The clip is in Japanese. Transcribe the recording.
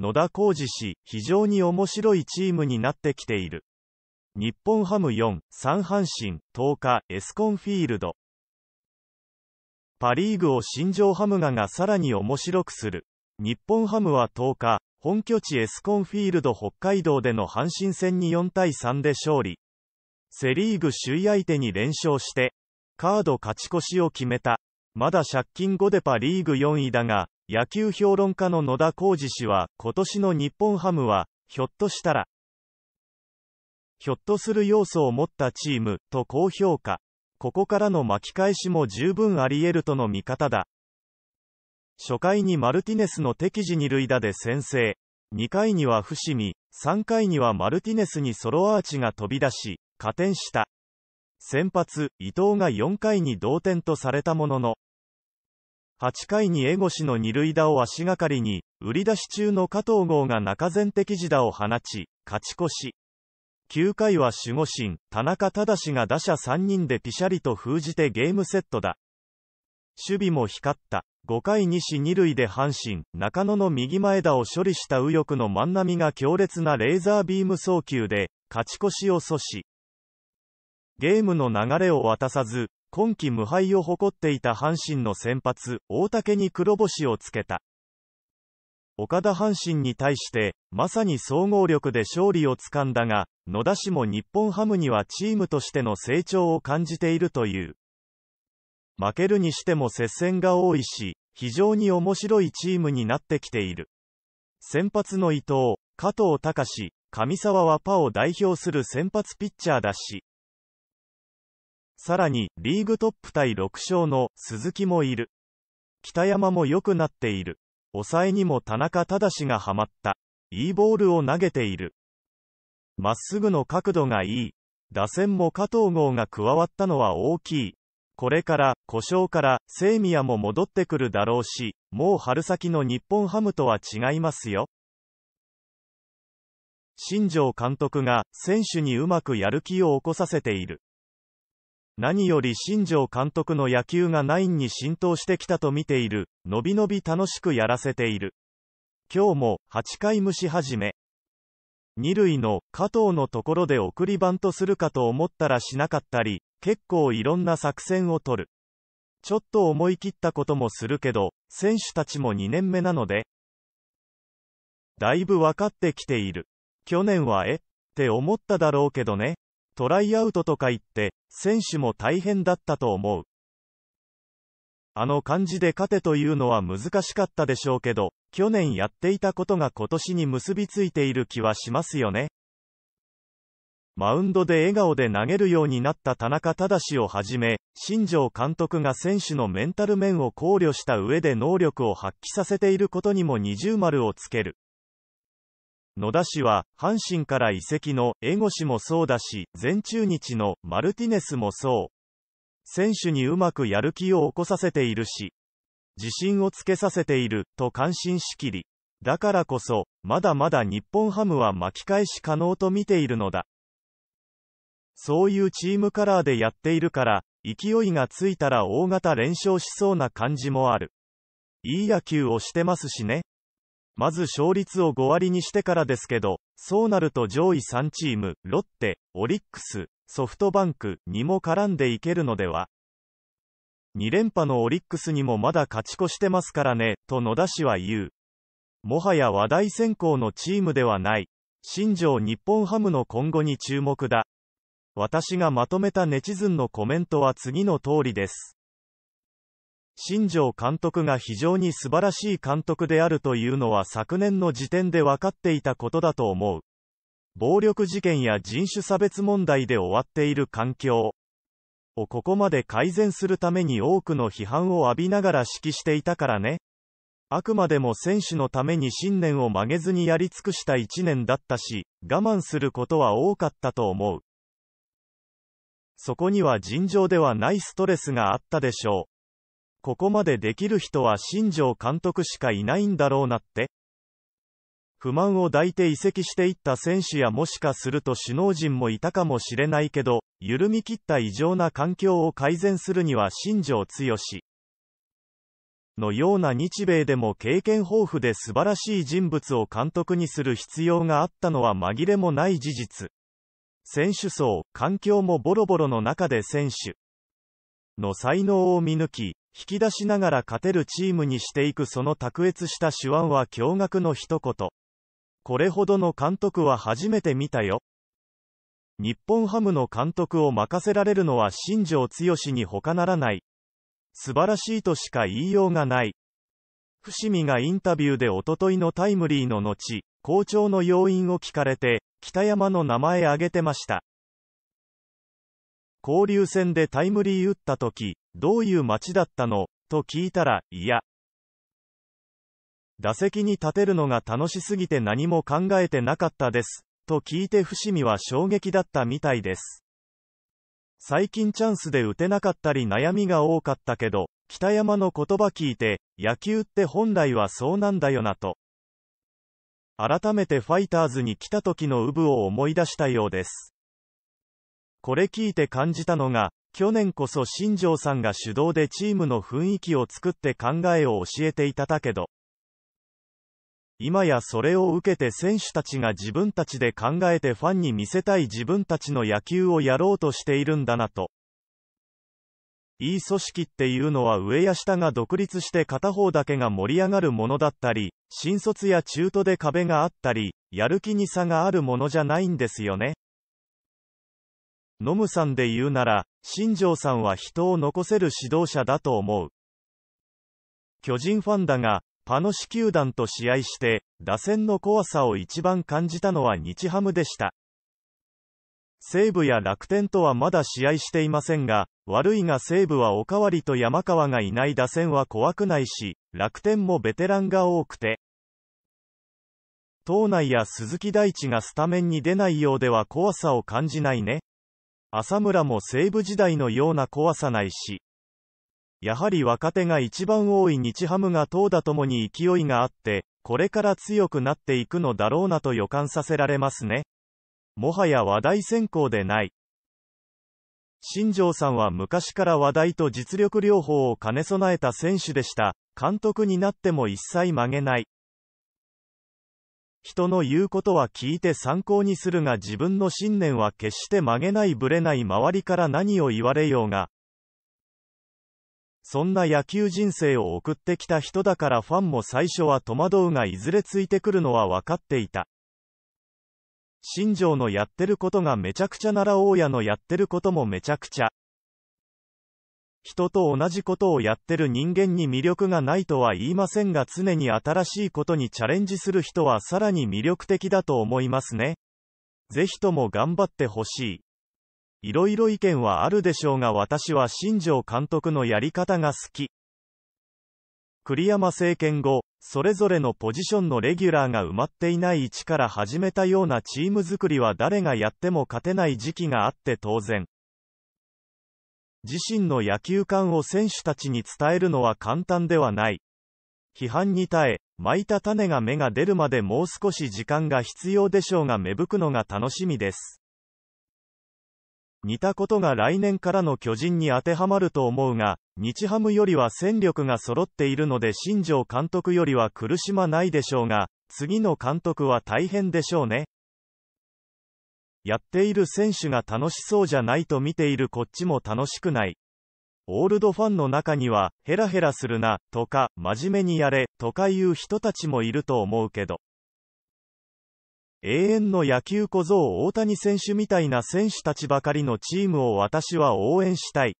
野田浩二氏、非常に面白いチームになってきている。日本ハム4、3阪神、10日、エスコンフィールド。パリーグを新庄ハムガがさらに面白くする。日本ハムは10日、本拠地エスコンフィールド北海道での阪神戦に4対3で勝利。セリーグ首位相手に連勝して、カード勝ち越しを決めた。まだ借金5でパリーグ4位だが、野球評論家の野田浩二氏は、今年の日本ハムは、ひょっとしたら、ひょっとする要素を持ったチーム、と高評価。ここからの巻き返しも十分あり得るとの見方だ。初回にマルティネスの敵地二塁打で先制。2回には伏見、3回にはマルティネスにソロアーチが飛び出し、加点した。先発、伊藤が4回に同点とされたものの、8回に江越の二塁打を足がかりに、売り出し中の加藤豪が中前的自打を放ち、勝ち越し。9回は守護神、田中忠が打者3人でピシャリと封じてゲームセットだ。守備も光った。5回西死塁で阪神、中野の右前打を処理した右翼の万波が強烈なレーザービーム送球で、勝ち越しを阻止。ゲームの流れを渡さず、今季無敗を誇っていた阪神の先発、大竹に黒星をつけた。岡田阪神に対して、まさに総合力で勝利をつかんだが、野田氏も日本ハムにはチームとしての成長を感じているという。負けるにしても接戦が多いし、非常に面白いチームになってきている。先発の伊藤、加藤隆、上沢はパを代表する先発ピッチャーだし、さらに、リーグトップ対6勝の鈴木もいる。北山も良くなっている。抑えにも田中忠がハマった。いいボールを投げている。まっすぐの角度がいい。打線も加藤号が加わったのは大きい。これから、故障から、清宮も戻ってくるだろうし、もう春先の日本ハムとは違いますよ。新庄監督が、選手にうまくやる気を起こさせている。何より新庄監督の野球がナインに浸透してきたと見ている、のびのび楽しくやらせている。今日も8回蒸し始め。二塁の加藤のところで送りバントするかと思ったらしなかったり、結構いろんな作戦を取る。ちょっと思い切ったこともするけど、選手たちも2年目なので、だいぶ分かってきている。去年はえって思っただろうけどね。トライアウトとか言って、選手も大変だったと思う。あの感じで勝てというのは難しかったでしょうけど、去年やっていたことが今年に結びついている気はしますよね。マウンドで笑顔で投げるようになった田中忠をはじめ、新庄監督が選手のメンタル面を考慮した上で能力を発揮させていることにも二重丸をつける。野田氏は、阪神から移籍の江越もそうだし、全中日のマルティネスもそう。選手にうまくやる気を起こさせているし、自信をつけさせている、と感心しきり。だからこそ、まだまだ日本ハムは巻き返し可能と見ているのだ。そういうチームカラーでやっているから、勢いがついたら大型連勝しそうな感じもある。いい野球をしてますしね。まず勝率を5割にしてからですけど、そうなると上位3チーム、ロッテ、オリックス、ソフトバンクにも絡んでいけるのでは2連覇のオリックスにもまだ勝ち越してますからね、と野田氏は言う。もはや話題選考のチームではない。新庄日本ハムの今後に注目だ。私がまとめたネチズンのコメントは次の通りです。新庄監督が非常に素晴らしい監督であるというのは昨年の時点で分かっていたことだと思う。暴力事件や人種差別問題で終わっている環境をここまで改善するために多くの批判を浴びながら指揮していたからね。あくまでも選手のために信念を曲げずにやり尽くした1年だったし、我慢することは多かったと思う。そこには尋常ではないストレスがあったでしょう。ここまでできる人は新庄監督しかいないんだろうなって。不満を抱いて移籍していった選手やもしかすると首脳陣もいたかもしれないけど、緩み切った異常な環境を改善するには新庄剛志のような日米でも経験豊富で素晴らしい人物を監督にする必要があったのは紛れもない事実。選手層、環境もボロボロの中で選手の才能を見抜き、引き出しながら勝てるチームにしていくその卓越した手腕は驚愕の一言。これほどの監督は初めて見たよ。日本ハムの監督を任せられるのは新庄剛志に他ならない。素晴らしいとしか言いようがない。伏見がインタビューでおとといのタイムリーの後、校長の要因を聞かれて、北山の名前挙げてました。交流戦でタイムリー打った時、どういう町だったのと聞いたら、いや。打席に立てるのが楽しすぎて何も考えてなかったです。と聞いて伏見は衝撃だったみたいです。最近チャンスで打てなかったり悩みが多かったけど、北山の言葉聞いて、野球って本来はそうなんだよなと。改めてファイターズに来た時のウブを思い出したようです。これ聞いて感じたのが、去年こそ新庄さんが主導でチームの雰囲気を作って考えを教えていただけど、今やそれを受けて選手たちが自分たちで考えてファンに見せたい自分たちの野球をやろうとしているんだなと。いい組織っていうのは上や下が独立して片方だけが盛り上がるものだったり、新卒や中途で壁があったり、やる気に差があるものじゃないんですよね。ノムさんで言うなら、新庄さんは人を残せる指導者だと思う。巨人ファンだが、パノシ球団と試合して、打線の怖さを一番感じたのは日ハムでした。西武や楽天とはまだ試合していませんが、悪いが西武はおかわりと山川がいない打線は怖くないし、楽天もベテランが多くて。党内や鈴木大地がスタメンに出ないようでは怖さを感じないね。浅村も西武時代のような怖さないし、やはり若手が一番多い日ハムが投打ともに勢いがあって、これから強くなっていくのだろうなと予感させられますね。もはや話題選考でない。新庄さんは昔から話題と実力両方を兼ね備えた選手でした。監督になっても一切曲げない。人の言うことは聞いて参考にするが自分の信念は決して曲げないぶれない周りから何を言われようが、そんな野球人生を送ってきた人だからファンも最初は戸惑うがいずれついてくるのは分かっていた。新庄のやってることがめちゃくちゃなら大家のやってることもめちゃくちゃ。人と同じことをやってる人間に魅力がないとは言いませんが常に新しいことにチャレンジする人はさらに魅力的だと思いますね。ぜひとも頑張ってほしい。いろいろ意見はあるでしょうが私は新庄監督のやり方が好き。栗山政権後、それぞれのポジションのレギュラーが埋まっていない位置から始めたようなチーム作りは誰がやっても勝てない時期があって当然。自身の野球観を選手たちに伝えるのは簡単ではない。批判に耐え、巻いた種が芽が出るまでもう少し時間が必要でしょうが芽吹くのが楽しみです。似たことが来年からの巨人に当てはまると思うが、日ハムよりは戦力が揃っているので新庄監督よりは苦しまないでしょうが、次の監督は大変でしょうね。やっている選手が楽しそうじゃないと見ているこっちも楽しくない。オールドファンの中には、ヘラヘラするな、とか、真面目にやれ、とかいう人たちもいると思うけど。永遠の野球小僧大谷選手みたいな選手たちばかりのチームを私は応援したい。